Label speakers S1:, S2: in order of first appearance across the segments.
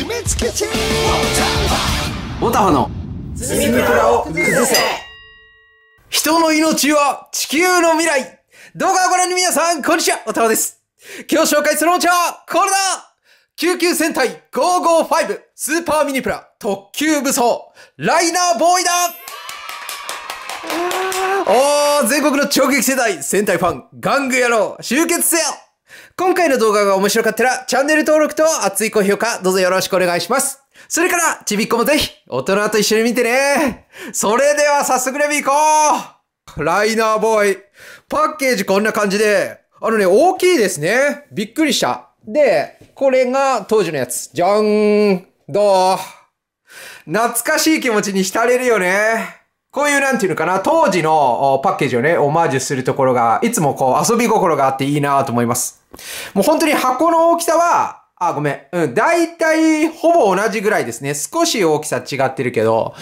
S1: 決めつけちゃえオタのプラを崩せ人の命は地球の未来動画をご覧の皆さん、こんにちはオタフです今日紹介するお茶はこれだ救急戦隊555スーパーミニプラ特急武装ライナーボーイだおー全国の超激世代戦隊ファン、玩具野郎集結せよ今回の動画が面白かったら、チャンネル登録と熱い高評価、どうぞよろしくお願いします。それから、ちびっこもぜひ、大人と一緒に見てね。それでは早速レビュー行こうライナーボーイ。パッケージこんな感じで、あのね、大きいですね。びっくりした。で、これが当時のやつ。じゃーん。どう懐かしい気持ちに浸れるよね。こういうなんていうのかな、当時のパッケージをね、オマージュするところが、いつもこう遊び心があっていいなと思います。もう本当に箱の大きさは、あ、ごめん。うん。大体、ほぼ同じぐらいですね。少し大きさ違ってるけど、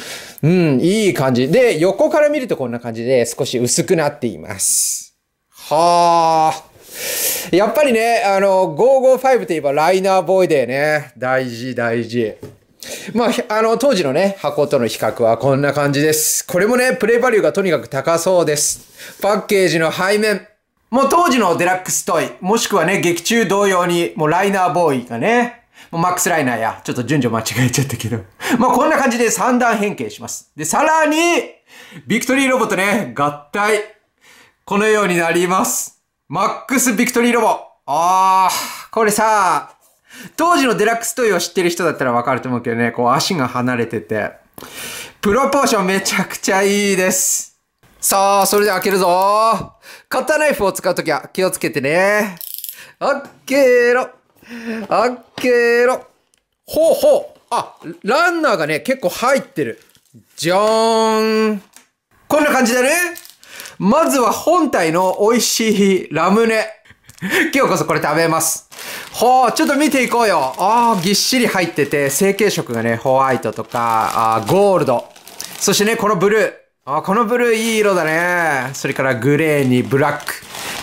S1: うん、いい感じ。で、横から見るとこんな感じで、少し薄くなっています。はあ。やっぱりね、あの、555といえばライナーボーイでね。大事、大事。まあ、あの、当時のね、箱との比較はこんな感じです。これもね、プレイバリューがとにかく高そうです。パッケージの背面。もう当時のデラックストイ、もしくはね、劇中同様に、もうライナーボーイがね、もうマックスライナーや、ちょっと順序間違えちゃったけど。まあこんな感じで三段変形します。で、さらに、ビクトリーロボとね、合体。このようになります。マックスビクトリーロボ。あー、これさ、当時のデラックストイを知ってる人だったらわかると思うけどね、こう足が離れてて。プロポーションめちゃくちゃいいです。さあ、それで開けるぞカッターナイフを使うときは気をつけてね。あっけーろあっけーろほうほうあ、ランナーがね、結構入ってる。じゃーんこんな感じだねまずは本体の美味しいラムネ。今日こそこれ食べます。ほう、ちょっと見ていこうよ。ああ、ぎっしり入ってて、成型色がね、ホワイトとか、あゴールド。そしてね、このブルー。あ、このブルーいい色だね。それからグレーにブラック。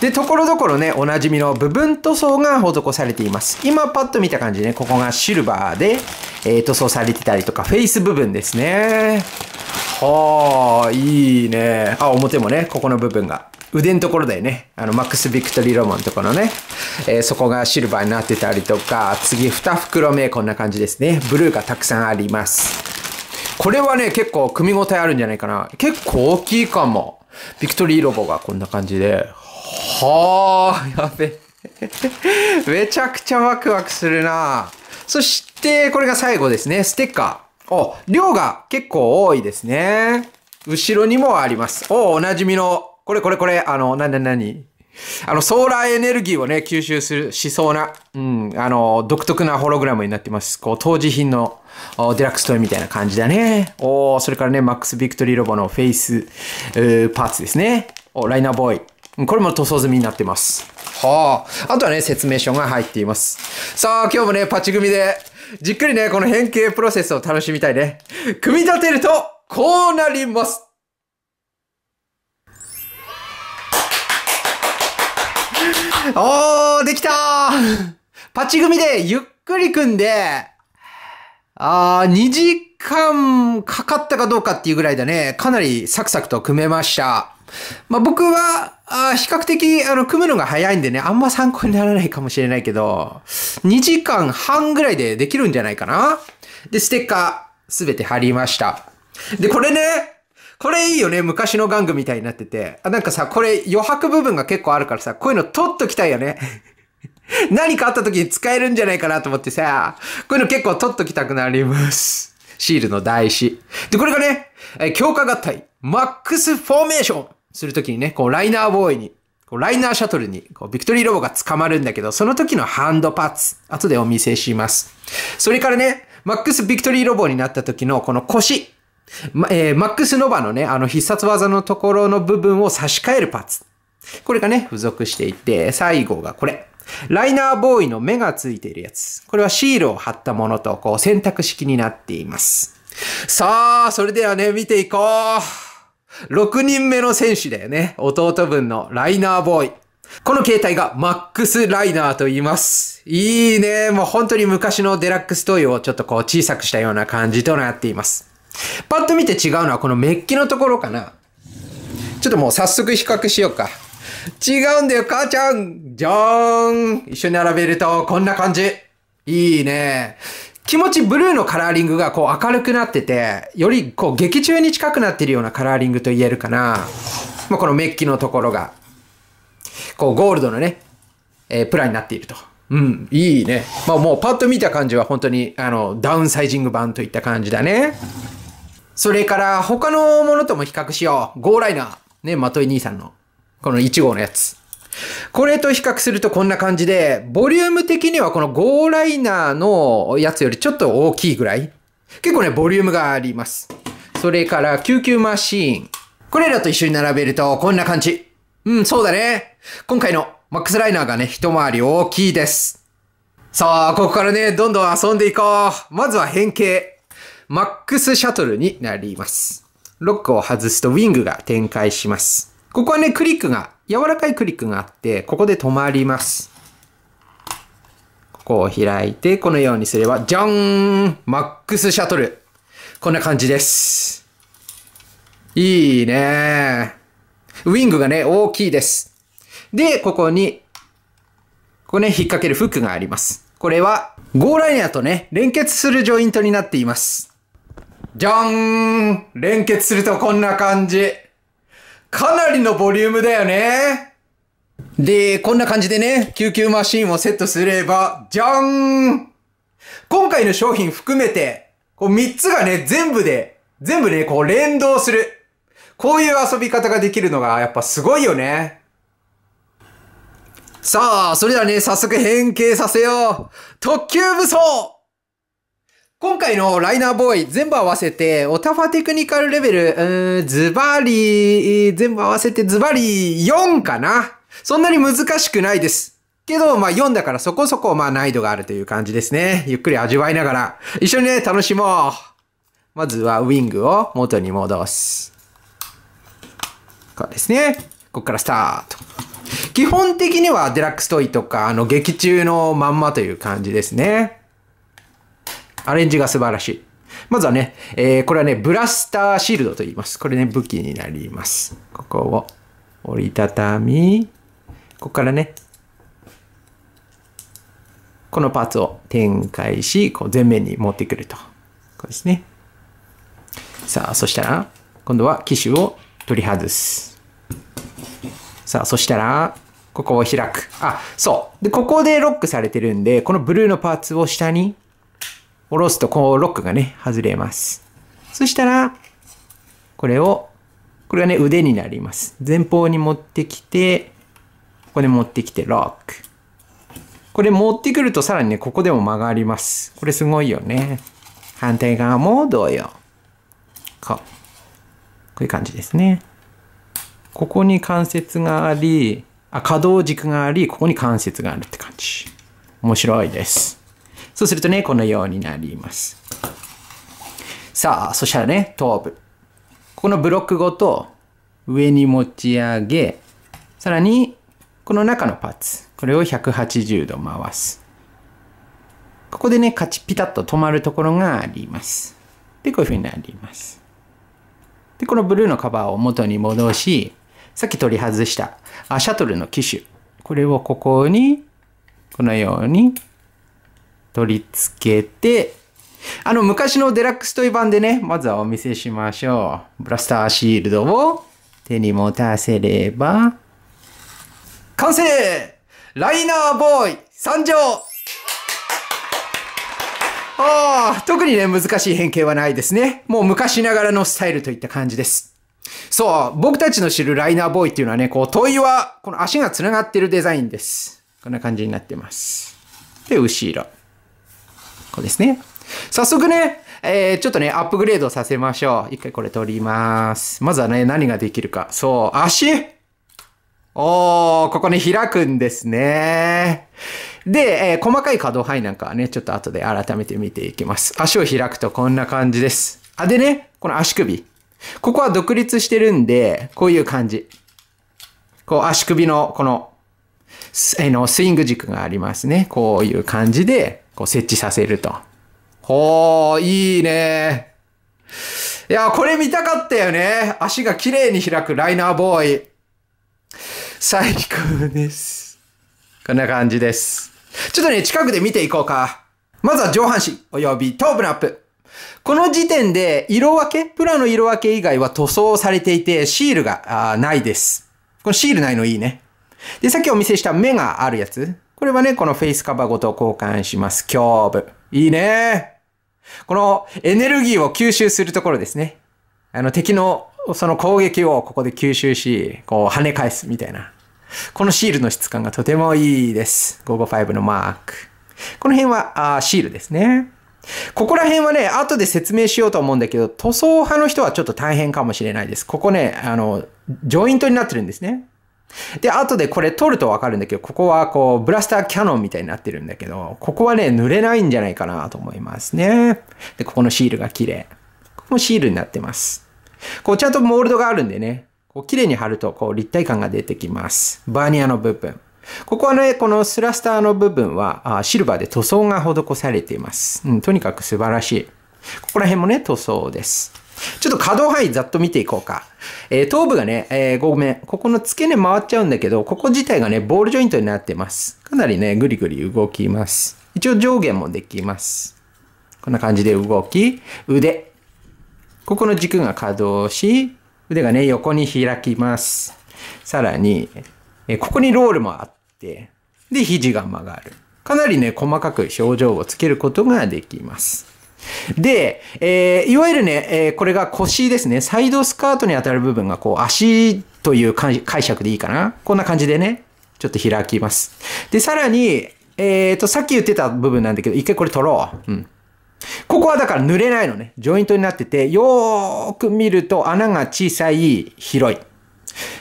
S1: で、ところどころね、おなじみの部分塗装が施されています。今パッと見た感じね、ここがシルバーで、えー、塗装されてたりとか、フェイス部分ですね。はあ、いいね。あ、表もね、ここの部分が。腕のところだよね。あの、マックス・ビクトリー・ロマンとかのね、えー、そこがシルバーになってたりとか、次、2袋目、こんな感じですね。ブルーがたくさんあります。これはね、結構組み応えあるんじゃないかな。結構大きいかも。ビクトリーロボがこんな感じで。はあ、やべ。めちゃくちゃワクワクするなそして、これが最後ですね。ステッカー。お、量が結構多いですね。後ろにもあります。お、おなじみの、これこれこれ、あの、なになになにあの、ソーラーエネルギーをね、吸収する、しそうな、うん、あの、独特なホログラムになってます。こう、当時品のデラックストイみたいな感じだね。おそれからね、マックス・ビクトリーロボのフェイス、えー、パーツですね。おライナーボーイ。これも塗装済みになってます。はあ。あとはね、説明書が入っています。さあ、今日もね、パチ組で、じっくりね、この変形プロセスを楽しみたいね。組み立てると、こうなります。おー、できたーパチ組でゆっくり組んで、あー、2時間かかったかどうかっていうぐらいだね。かなりサクサクと組めました。まあ、僕は、あ比較的、あの、組むのが早いんでね、あんま参考にならないかもしれないけど、2時間半ぐらいでできるんじゃないかなで、ステッカー、すべて貼りました。で、これね、これいいよね。昔の玩具みたいになってて。あ、なんかさ、これ余白部分が結構あるからさ、こういうの取っときたいよね。何かあった時に使えるんじゃないかなと思ってさ、こういうの結構取っときたくなります。シールの台紙。で、これがね、え強化合体、マックスフォーメーションするときにね、こう、ライナーボーイに、こう、ライナーシャトルに、こう、ビクトリーロボが捕まるんだけど、その時のハンドパッツ、後でお見せします。それからね、マックスビクトリーロボになった時のこの腰、ま、えー、マックス・ノバのね、あの必殺技のところの部分を差し替えるパーツ。これがね、付属していて、最後がこれ。ライナーボーイの目がついているやつ。これはシールを貼ったものと、こう、選択式になっています。さあ、それではね、見ていこう。6人目の選手だよね。弟分のライナーボーイ。この携帯がマックスライナーと言います。いいね。もう本当に昔のデラックストイをちょっとこう小さくしたような感じとなっています。パッと見て違うのはこのメッキのところかな。ちょっともう早速比較しようか。違うんだよ、母ちゃんじゃーん一緒に並べるとこんな感じ。いいね。気持ちブルーのカラーリングがこう明るくなってて、よりこう劇中に近くなってるようなカラーリングと言えるかな。まあ、このメッキのところが、こうゴールドのね、えー、プラになっていると。うん、いいね。まあもうパッと見た感じは本当にあのダウンサイジング版といった感じだね。それから他のものとも比較しよう。ゴーライナー。ね、まとい兄さんの。この1号のやつ。これと比較するとこんな感じで、ボリューム的にはこのゴーライナーのやつよりちょっと大きいぐらい。結構ね、ボリュームがあります。それから、救急マシーン。これらと一緒に並べるとこんな感じ。うん、そうだね。今回のマックスライナーがね、一回り大きいです。さあ、ここからね、どんどん遊んでいこう。まずは変形。マックスシャトルになります。ロックを外すとウィングが展開します。ここはね、クリックが、柔らかいクリックがあって、ここで止まります。ここを開いて、このようにすれば、じゃーんマックスシャトル。こんな感じです。いいねウィングがね、大きいです。で、ここに、ここね、引っ掛けるフックがあります。これは、ゴーライナーとね、連結するジョイントになっています。じゃーん連結するとこんな感じ。かなりのボリュームだよね。で、こんな感じでね、救急マシンをセットすれば、じゃーん今回の商品含めて、こう3つがね、全部で、全部ね、こう連動する。こういう遊び方ができるのがやっぱすごいよね。さあ、それではね、早速変形させよう特急武装今回のライナーボーイ全部合わせて、オタファテクニカルレベル、ん、ズバリ、全部合わせてズバリ4かな。そんなに難しくないです。けど、まあ4だからそこそこまあ難易度があるという感じですね。ゆっくり味わいながら、一緒にね、楽しもう。まずはウィングを元に戻す。こうですね。ここからスタート。基本的にはデラックストイとか、あの劇中のまんまという感じですね。アレンジが素晴らしい。まずはね、えー、これはね、ブラスターシールドと言います。これね、武器になります。ここを折りたたみ、ここからね、このパーツを展開し、こう前面に持ってくると。こうですね。さあ、そしたら、今度は機種を取り外す。さあ、そしたら、ここを開く。あ、そう。で、ここでロックされてるんで、このブルーのパーツを下に下ろすと、こう、ロックがね、外れます。そしたら、これを、これがね、腕になります。前方に持ってきて、ここで持ってきて、ロック。これ持ってくるとさらにね、ここでも曲がります。これすごいよね。反対側も同様。こう。こういう感じですね。ここに関節があり、あ、可動軸があり、ここに関節があるって感じ。面白いです。そうするとね、このようになります。さあ、そしたらね、頭部。このブロックごと上に持ち上げ、さらに、この中のパーツ。これを180度回す。ここでね、カチピタッと止まるところがあります。で、こういう風になります。で、このブルーのカバーを元に戻し、さっき取り外したあシャトルの機種。これをここに、このように取り付けて、あの、昔のデラックスいう版でね、まずはお見せしましょう。ブラスターシールドを手に持たせれば、完成ライナーボーイ参上ああ、特にね、難しい変形はないですね。もう昔ながらのスタイルといった感じです。そう、僕たちの知るライナーボーイっていうのはね、こう、問いは、この足が繋がってるデザインです。こんな感じになってます。で、後ろ。こうですね。早速ね、えー、ちょっとね、アップグレードさせましょう。一回これ取ります。まずはね、何ができるか。そう、足おー、ここね、開くんですね。で、えー、細かい可動範囲なんかはね、ちょっと後で改めて見ていきます。足を開くとこんな感じです。あ、でね、この足首。ここは独立してるんで、こういう感じ。こう足首のこの、えの、スイング軸がありますね。こういう感じで、こう設置させると。ほー、いいねいや、これ見たかったよね。足が綺麗に開くライナーボーイ。最高です。こんな感じです。ちょっとね、近くで見ていこうか。まずは上半身、及び頭部のアップ。この時点で、色分け、プラの色分け以外は塗装されていて、シールがないです。このシールないのいいね。で、さっきお見せした目があるやつ。これはね、このフェイスカバーごと交換します。胸部。いいね。このエネルギーを吸収するところですね。あの敵のその攻撃をここで吸収し、こう跳ね返すみたいな。このシールの質感がとてもいいです。555のマーク。この辺はあシールですね。ここら辺はね、後で説明しようと思うんだけど、塗装派の人はちょっと大変かもしれないです。ここね、あの、ジョイントになってるんですね。で、後でこれ取るとわかるんだけど、ここはこう、ブラスターキャノンみたいになってるんだけど、ここはね、塗れないんじゃないかなと思いますね。で、ここのシールが綺麗。ここもシールになってます。こう、ちゃんとモールドがあるんでね、こう、綺麗に貼ると、こう、立体感が出てきます。バーニアの部分。ここはね、このスラスターの部分は、あシルバーで塗装が施されています。うん、とにかく素晴らしい。ここら辺もね、塗装です。ちょっと可動範囲ざっと見ていこうか。えー、頭部がね、えー、ごめん、ここの付け根回っちゃうんだけど、ここ自体がね、ボールジョイントになってます。かなりね、ぐりぐり動きます。一応上下もできます。こんな感じで動き、腕。ここの軸が可動し、腕がね、横に開きます。さらに、えここにロールもあって、で、肘が曲がる。かなりね、細かく表情をつけることができます。で、えー、いわゆるね、えー、これが腰ですね。サイドスカートに当たる部分が、こう、足という解釈でいいかな。こんな感じでね、ちょっと開きます。で、さらに、えっ、ー、と、さっき言ってた部分なんだけど、一回これ取ろう。うん。ここはだから濡れないのね。ジョイントになってて、よーく見ると穴が小さい、広い。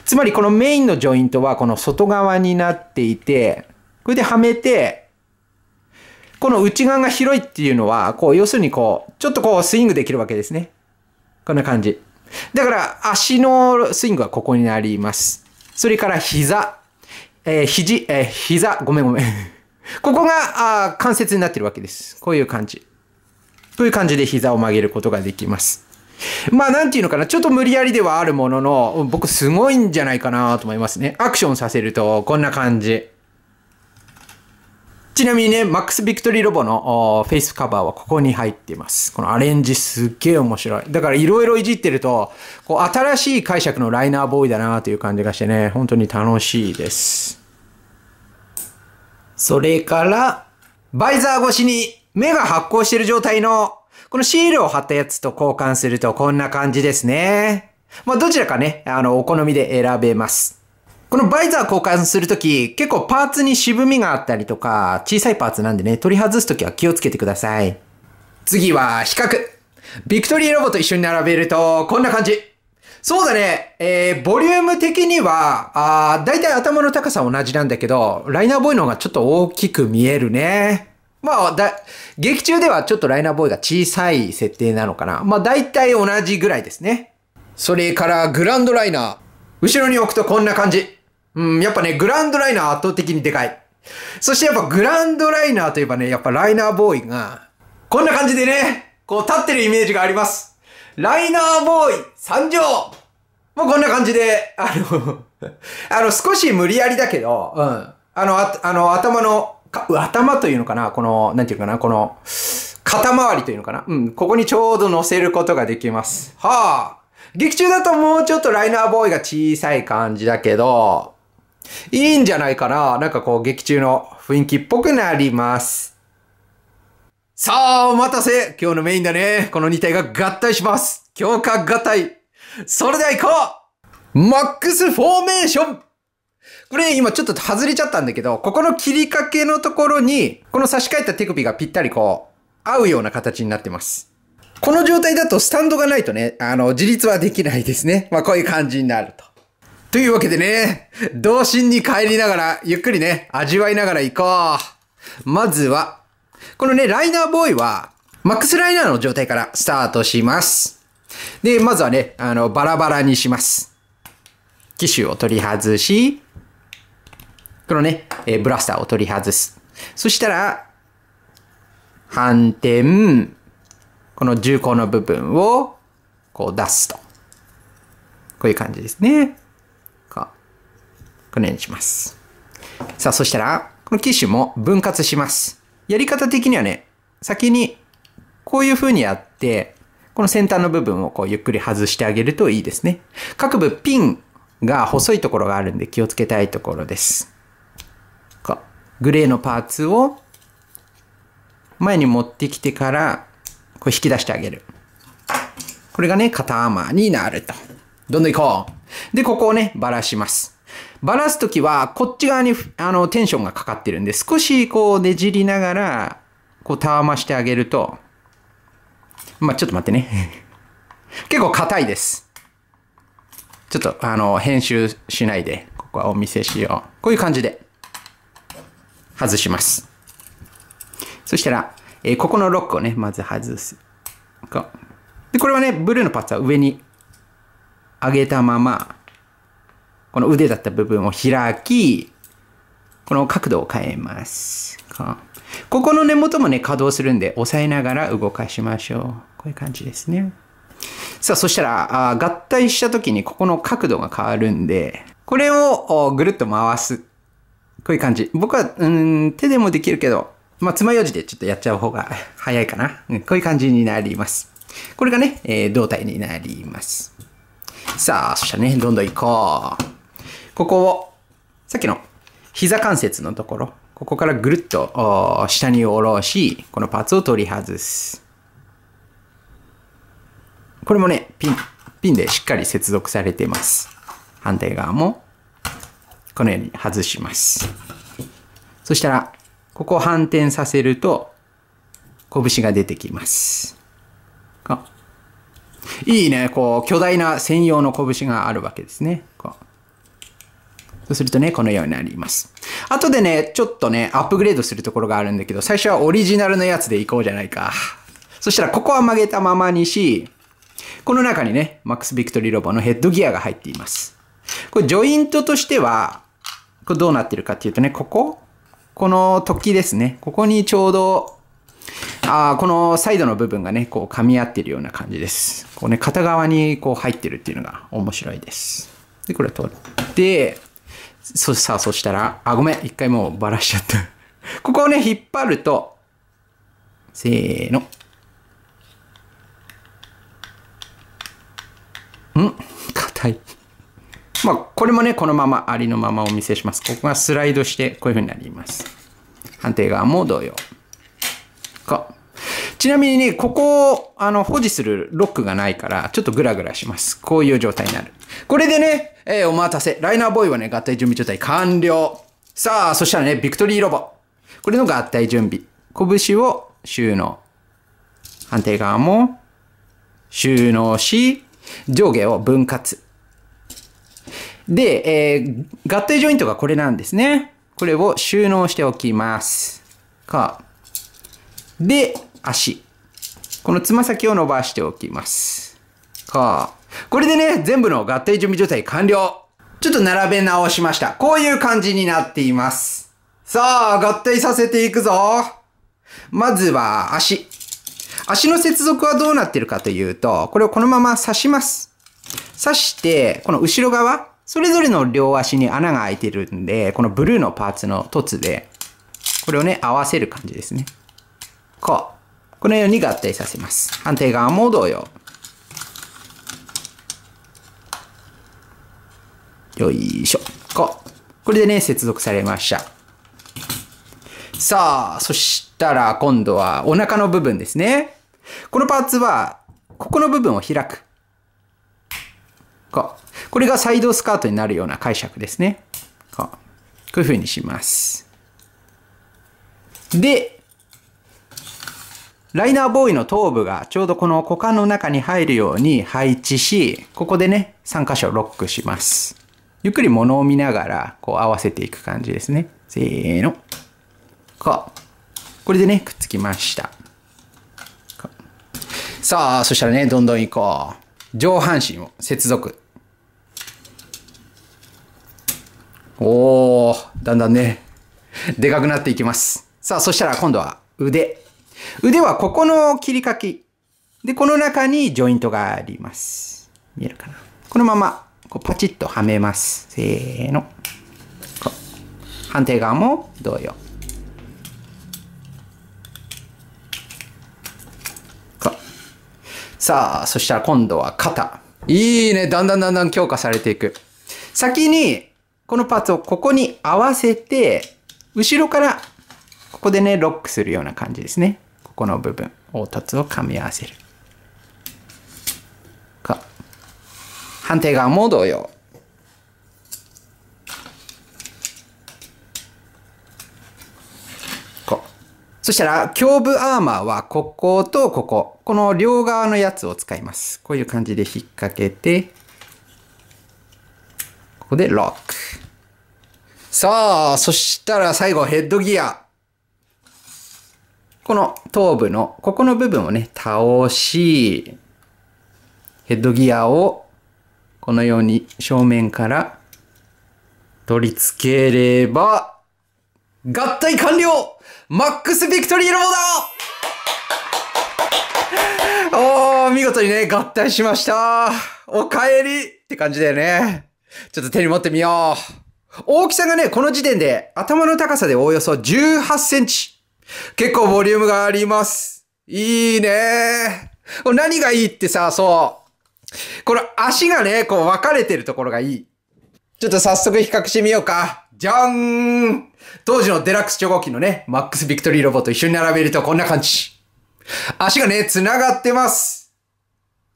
S1: つまりこのメインのジョイントはこの外側になっていて、これではめて、この内側が広いっていうのは、こう、要するにこう、ちょっとこう、スイングできるわけですね。こんな感じ。だから、足のスイングはここになります。それから、膝。えー、肘、えー、膝。ごめんごめん。ここが、あ関節になってるわけです。こういう感じ。という感じで膝を曲げることができます。まあ、なんていうのかな。ちょっと無理やりではあるものの、僕すごいんじゃないかなと思いますね。アクションさせると、こんな感じ。ちなみにね、マックスビクトリーロボのフェイスカバーはここに入っています。このアレンジすっげえ面白い。だからいろいろいじってると、こう新しい解釈のライナーボーイだなという感じがしてね、本当に楽しいです。それから、バイザー越しに目が発光している状態の、このシールを貼ったやつと交換するとこんな感じですね。まあどちらかね、あの、お好みで選べます。このバイザー交換するとき、結構パーツに渋みがあったりとか、小さいパーツなんでね、取り外すときは気をつけてください。次は、比較。ビクトリーロボと一緒に並べると、こんな感じ。そうだね。えー、ボリューム的には、あだいたい頭の高さ同じなんだけど、ライナーボーイの方がちょっと大きく見えるね。まあ、だ、劇中ではちょっとライナーボーイが小さい設定なのかな。まあ、だいたい同じぐらいですね。それから、グランドライナー。後ろに置くとこんな感じ。うん、やっぱね、グランドライナー圧倒的にでかい。そしてやっぱグランドライナーといえばね、やっぱライナーボーイが、こんな感じでね、こう立ってるイメージがあります。ライナーボーイ参上もうこんな感じで、あの あの、少し無理やりだけど、うん。あの、ああの頭の、頭というのかなこの、なんていうかなこの、肩周りというのかなうん。ここにちょうど乗せることができます。はあ。劇中だともうちょっとライナーボーイが小さい感じだけど、いいんじゃないかな。なんかこう、劇中の雰囲気っぽくなります。さあ、お待たせ今日のメインだね。この2体が合体します。強化合体それでは行こうマックスフォーメーションこれ今ちょっと外れちゃったんだけど、ここの切りかけのところに、この差し替えた手首がぴったりこう、合うような形になってます。この状態だとスタンドがないとね、あの、自立はできないですね。まあこういう感じになると。というわけでね、童心に帰りながら、ゆっくりね、味わいながら行こう。まずは、このね、ライナーボーイは、マックスライナーの状態からスタートします。で、まずはね、あの、バラバラにします。機種を取り外し、このね、えー、ブラスターを取り外す。そしたら、反転、この重厚の部分を、こう出すと。こういう感じですね。このようにします。さあ、そしたら、この機種も分割します。やり方的にはね、先にこういう風にやって、この先端の部分をこうゆっくり外してあげるといいですね。各部ピンが細いところがあるんで気をつけたいところです。こうグレーのパーツを前に持ってきてからこう引き出してあげる。これがね、肩アーマーになると。どんどん行こう。で、ここをね、ばらします。バラすときは、こっち側に、あの、テンションがかかってるんで、少しこうねじりながら、こう、たわましてあげると、まあ、ちょっと待ってね。結構硬いです。ちょっと、あの、編集しないで、ここはお見せしよう。こういう感じで、外します。そしたら、えー、ここのロックをね、まず外す。こう。で、これはね、ブルーのパーツは上に上げたまま、この腕だった部分を開き、この角度を変えます。ここの根元もね、稼働するんで、押さえながら動かしましょう。こういう感じですね。さあ、そしたら、あ合体した時にここの角度が変わるんで、これをぐるっと回す。こういう感じ。僕は、うん、手でもできるけど、まあ、爪楊枝でちょっとやっちゃう方が早いかな。うん、こういう感じになります。これがね、えー、胴体になります。さあ、そしたらね、どんどん行こう。ここを、さっきの膝関節のところ、ここからぐるっと下に下ろし、このパーツを取り外す。これもね、ピン、ピンでしっかり接続されています。反対側も、このように外します。そしたら、ここを反転させると、拳が出てきます。いいね、こう、巨大な専用の拳があるわけですね。こうそうするとね、このようになります。後でね、ちょっとね、アップグレードするところがあるんだけど、最初はオリジナルのやつでいこうじゃないか。そしたら、ここは曲げたままにし、この中にね、マックスビクトリーロボのヘッドギアが入っています。これ、ジョイントとしては、これどうなってるかっていうとね、こここの突起ですね。ここにちょうど、あこのサイドの部分がね、こう噛み合ってるような感じです。こうね、片側にこう入ってるっていうのが面白いです。で、これ取って、そさそしたら、あ、ごめん、一回もうバラしちゃった ここをね、引っ張ると、せーの。ん硬い。まあ、これもね、このまま、ありのままお見せします。ここがスライドして、こういう風になります。反対側も同様。ちなみにね、ここを、あの、保持するロックがないから、ちょっとグラグラします。こういう状態になる。これでね、えー、お待たせ。ライナーボーイはね、合体準備状態完了。さあ、そしたらね、ビクトリーロボ。これの合体準備。拳を収納。反対側も収納し、上下を分割。で、えー、合体ジョイントがこれなんですね。これを収納しておきます。か。で、足。このつま先を伸ばしておきます。う。これでね、全部の合体準備状態完了ちょっと並べ直しました。こういう感じになっています。さあ、合体させていくぞまずは足。足の接続はどうなってるかというと、これをこのまま刺します。刺して、この後ろ側、それぞれの両足に穴が開いてるんで、このブルーのパーツの凸で、これをね、合わせる感じですね。こう。このように合体させます。反対側も同様。よいしょ。こう。これでね、接続されました。さあ、そしたら今度はお腹の部分ですね。このパーツは、ここの部分を開く。こう。これがサイドスカートになるような解釈ですね。こう。こういう風にします。で、ライナーボーイの頭部がちょうどこの股間の中に入るように配置し、ここでね、3箇所ロックします。ゆっくり物を見ながら、こう合わせていく感じですね。せーの。こう。これでね、くっつきました。さあ、そしたらね、どんどん行こう。上半身を接続。おー、だんだんね、でかくなっていきます。さあ、そしたら今度は腕。腕はここの切り欠き。で、この中にジョイントがあります。見えるかなこのまま、こうパチッとはめます。せーの。反対側も同様。さあ、そしたら今度は肩。いいね。だんだんだんだん強化されていく。先に、このパーツをここに合わせて、後ろから、ここでね、ロックするような感じですね。この部分、凹凸を噛み合わせる。か。反対側も同様。そしたら、胸部アーマーは、こことここ。この両側のやつを使います。こういう感じで引っ掛けて、ここでロック。さあ、そしたら最後ヘッドギア。この頭部の、ここの部分をね、倒し、ヘッドギアを、このように正面から取り付ければ、合体完了マックスビクトリーローだおー、見事にね、合体しましたおかえりって感じだよね。ちょっと手に持ってみよう。大きさがね、この時点で頭の高さでおおよそ18センチ。結構ボリュームがあります。いいね何がいいってさ、そう。この足がね、こう分かれてるところがいい。ちょっと早速比較してみようか。じゃーん当時のデラックス超合金のね、マックスビクトリーロボと一緒に並べるとこんな感じ。足がね、繋がってます。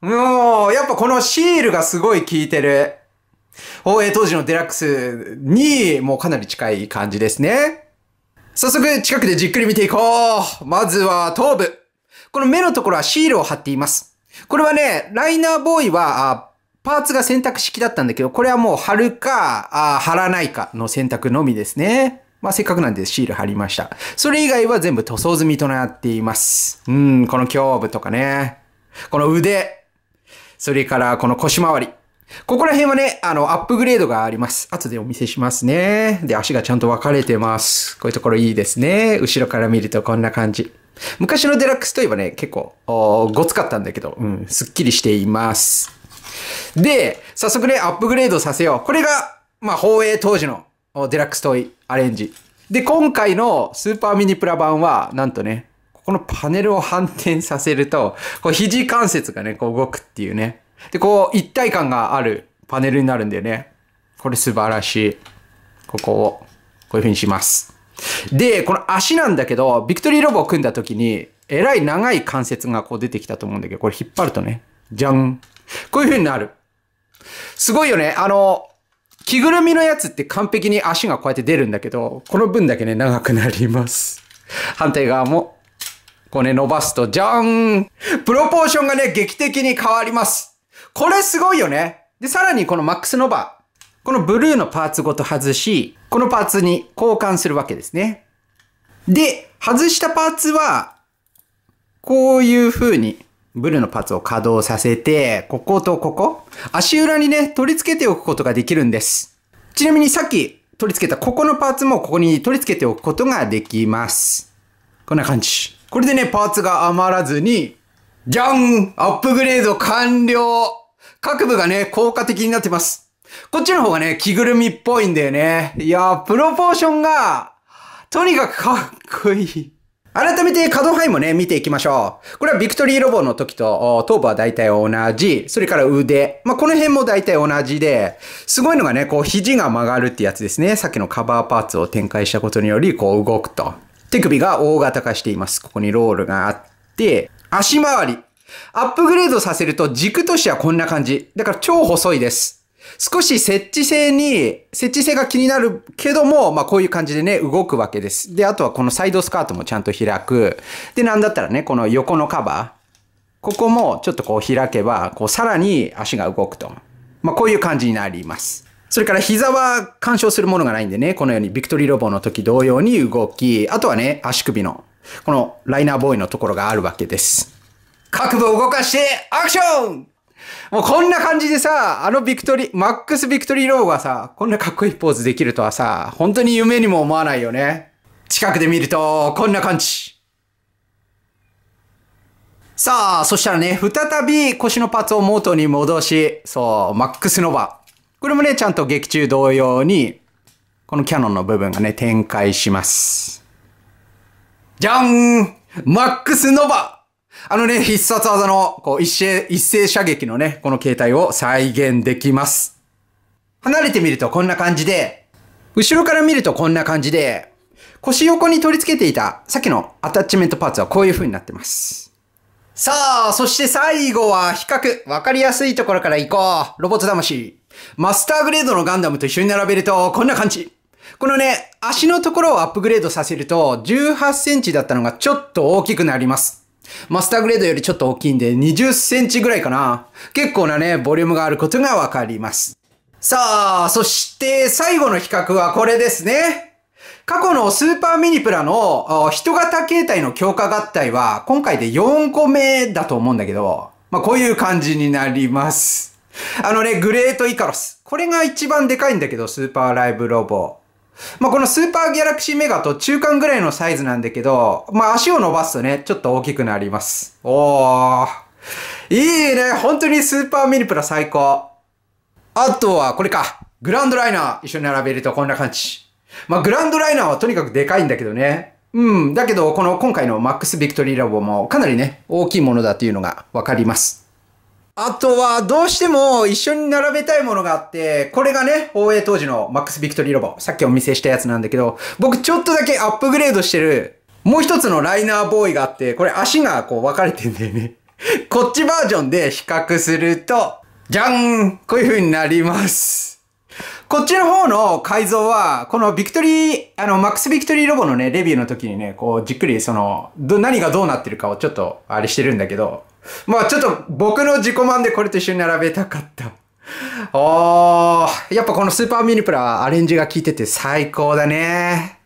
S1: もう、やっぱこのシールがすごい効いてる。放映当時のデラックスにもうかなり近い感じですね。早速、近くでじっくり見ていこうまずは頭部この目のところはシールを貼っています。これはね、ライナーボーイは、パーツが選択式だったんだけど、これはもう貼るか、あ貼らないかの選択のみですね。まあ、せっかくなんでシール貼りました。それ以外は全部塗装済みとなっています。うん、この胸部とかね。この腕。それからこの腰回り。ここら辺はね、あの、アップグレードがあります。後でお見せしますね。で、足がちゃんと分かれてます。こういうところいいですね。後ろから見るとこんな感じ。昔のデラックスといえばね、結構、ごつかったんだけど、うん、すっきりしています。で、早速ね、アップグレードさせよう。これが、まあ、放映当時のデラックストイアレンジ。で、今回のスーパーミニプラ版は、なんとね、ここのパネルを反転させると、こう肘関節がね、こう動くっていうね。で、こう、一体感があるパネルになるんだよね。これ素晴らしい。ここを、こういう風にします。で、この足なんだけど、ビクトリーロボを組んだ時に、えらい長い関節がこう出てきたと思うんだけど、これ引っ張るとね、じゃん。こういう風になる。すごいよね。あの、着ぐるみのやつって完璧に足がこうやって出るんだけど、この分だけね、長くなります。反対側も、こうね、伸ばすと、じゃーんプロポーションがね、劇的に変わりますこれすごいよね。で、さらにこのマックスノバ、このブルーのパーツごと外し、このパーツに交換するわけですね。で、外したパーツは、こういう風にブルーのパーツを稼働させて、こことここ、足裏にね、取り付けておくことができるんです。ちなみにさっき取り付けたここのパーツもここに取り付けておくことができます。こんな感じ。これでね、パーツが余らずに、じゃんアップグレード完了各部がね、効果的になってます。こっちの方がね、着ぐるみっぽいんだよね。いやー、プロポーションが、とにかくかっこいい。改めて可動範囲もね、見ていきましょう。これはビクトリーロボの時と、頭部は大体同じ。それから腕。まあ、この辺も大体同じで、すごいのがね、こう、肘が曲がるってやつですね。さっきのカバーパーツを展開したことにより、こう動くと。手首が大型化しています。ここにロールがあって、足回り。アップグレードさせると軸としてはこんな感じ。だから超細いです。少し設置性に、設置性が気になるけども、まあこういう感じでね、動くわけです。で、あとはこのサイドスカートもちゃんと開く。で、なんだったらね、この横のカバー。ここもちょっとこう開けば、こうさらに足が動くと。まあこういう感じになります。それから膝は干渉するものがないんでね、このようにビクトリーロボの時同様に動き、あとはね、足首の、このライナーボーイのところがあるわけです。角度を動かして、アクションもうこんな感じでさ、あのビクトリ、ー、マックスビクトリーローがさ、こんなかっこいいポーズできるとはさ、本当に夢にも思わないよね。近くで見ると、こんな感じ。さあ、そしたらね、再び腰のパーツを元に戻し、そう、マックスノバ。これもね、ちゃんと劇中同様に、このキャノンの部分がね、展開します。じゃんマックスノバあのね、必殺技の、こう、一斉、一斉射撃のね、この形態を再現できます。離れてみるとこんな感じで、後ろから見るとこんな感じで、腰横に取り付けていた、さっきのアタッチメントパーツはこういう風になってます。さあ、そして最後は比較。わかりやすいところから行こう。ロボット魂。マスターグレードのガンダムと一緒に並べると、こんな感じ。このね、足のところをアップグレードさせると、18センチだったのがちょっと大きくなります。マスターグレードよりちょっと大きいんで20センチぐらいかな。結構なね、ボリュームがあることがわかります。さあ、そして最後の比較はこれですね。過去のスーパーミニプラの人型形態の強化合体は今回で4個目だと思うんだけど、まあこういう感じになります。あのね、グレートイカロス。これが一番でかいんだけど、スーパーライブロボ。まあ、このスーパーギャラクシーメガと中間ぐらいのサイズなんだけど、まあ、足を伸ばすとね、ちょっと大きくなります。おー。いいね。本当にスーパーミニプラ最高。あとは、これか。グランドライナー一緒に並べるとこんな感じ。まあ、グランドライナーはとにかくでかいんだけどね。うん。だけど、この今回のマックスビクトリーラボもかなりね、大きいものだというのがわかります。あとは、どうしても一緒に並べたいものがあって、これがね、放映当時のマックスビクトリーロボ、さっきお見せしたやつなんだけど、僕ちょっとだけアップグレードしてる、もう一つのライナーボーイがあって、これ足がこう分かれてんだよね。こっちバージョンで比較すると、じゃんこういう風になります。こっちの方の改造は、このビクトリー、あの、マックスビクトリーロボのね、レビューの時にね、こう、じっくりその、ど、何がどうなってるかをちょっと、あれしてるんだけど、まあちょっと僕の自己満でこれと一緒に並べたかった。おー、やっぱこのスーパーミニプラはアレンジが効いてて最高だね。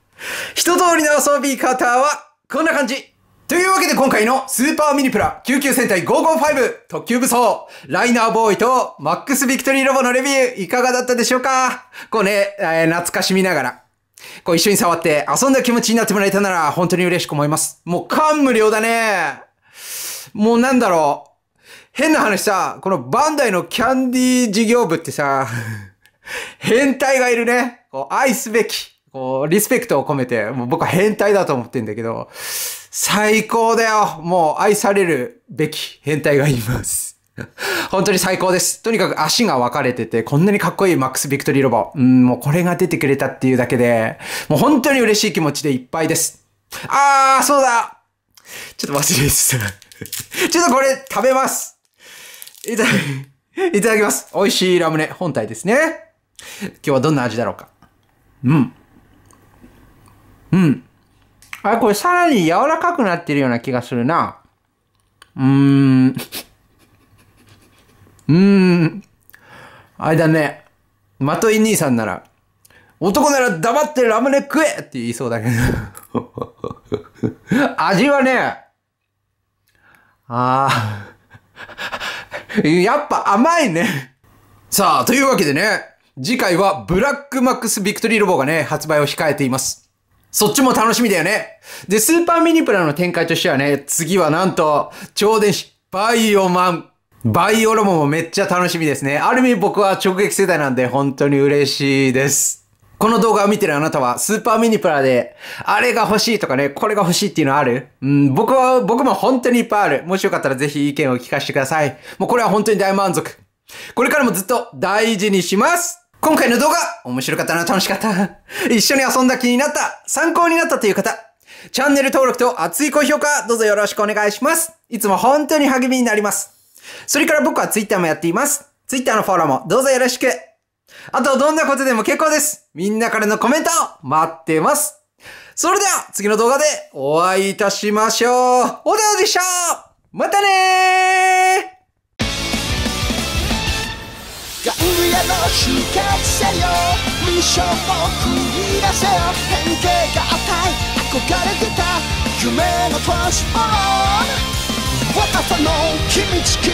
S1: 一通りの遊び方はこんな感じ。というわけで今回のスーパーミニプラ救急戦隊555特急武装ライナーボーイとマックスビクトリーロボのレビューいかがだったでしょうかこうね、えー、懐かしみながらこう一緒に触って遊んだ気持ちになってもらえたなら本当に嬉しく思います。もう感無量だね。もうなんだろう。変な話さ、このバンダイのキャンディー事業部ってさ、変態がいるね。こう愛すべき。こう、リスペクトを込めて、もう僕は変態だと思ってんだけど、最高だよもう愛されるべき変態がいます。本当に最高です。とにかく足が分かれてて、こんなにかっこいいマックス・ビクトリー・ロボ。うん、もうこれが出てくれたっていうだけで、もう本当に嬉しい気持ちでいっぱいです。あー、そうだちょっと忘れてた。ちょっとこれ、食べます。いただき、いただきます。美味しいラムネ、本体ですね。今日はどんな味だろうか。うん。うん。あ、これさらに柔らかくなってるような気がするな。うーん。うーん。あれだね。まとい兄さんなら、男なら黙ってラムネ食えって言いそうだけど 味はね、ああ。やっぱ甘いね。さあ、というわけでね、次回はブラックマックスビクトリーロボがね、発売を控えています。そっちも楽しみだよね。で、スーパーミニプラの展開としてはね、次はなんと、超電子、バイオマン。バイオロボもめっちゃ楽しみですね。ある意味僕は直撃世代なんで本当に嬉しいです。この動画を見てるあなたは、スーパーミニプラで、あれが欲しいとかね、これが欲しいっていうのあるうん、僕は、僕も本当にいっぱいある。もしよかったらぜひ意見を聞かせてください。もうこれは本当に大満足。これからもずっと大事にします今回の動画、面白かったな、楽しかった。一緒に遊んだ気になった、参考になったという方、チャンネル登録と熱い高評価、どうぞよろしくお願いします。いつも本当に励みになります。それから僕は Twitter もやっています。Twitter のフォローもどうぞよろしく。あと、どんなことでも結構です。みんなからのコメントを待ってます。それでは、次の動画でお会いいたしましょう。おでおでしたまたねーせよミッションを繰り出せよ変形が憧れてた夢のトランスフォー若さの君地球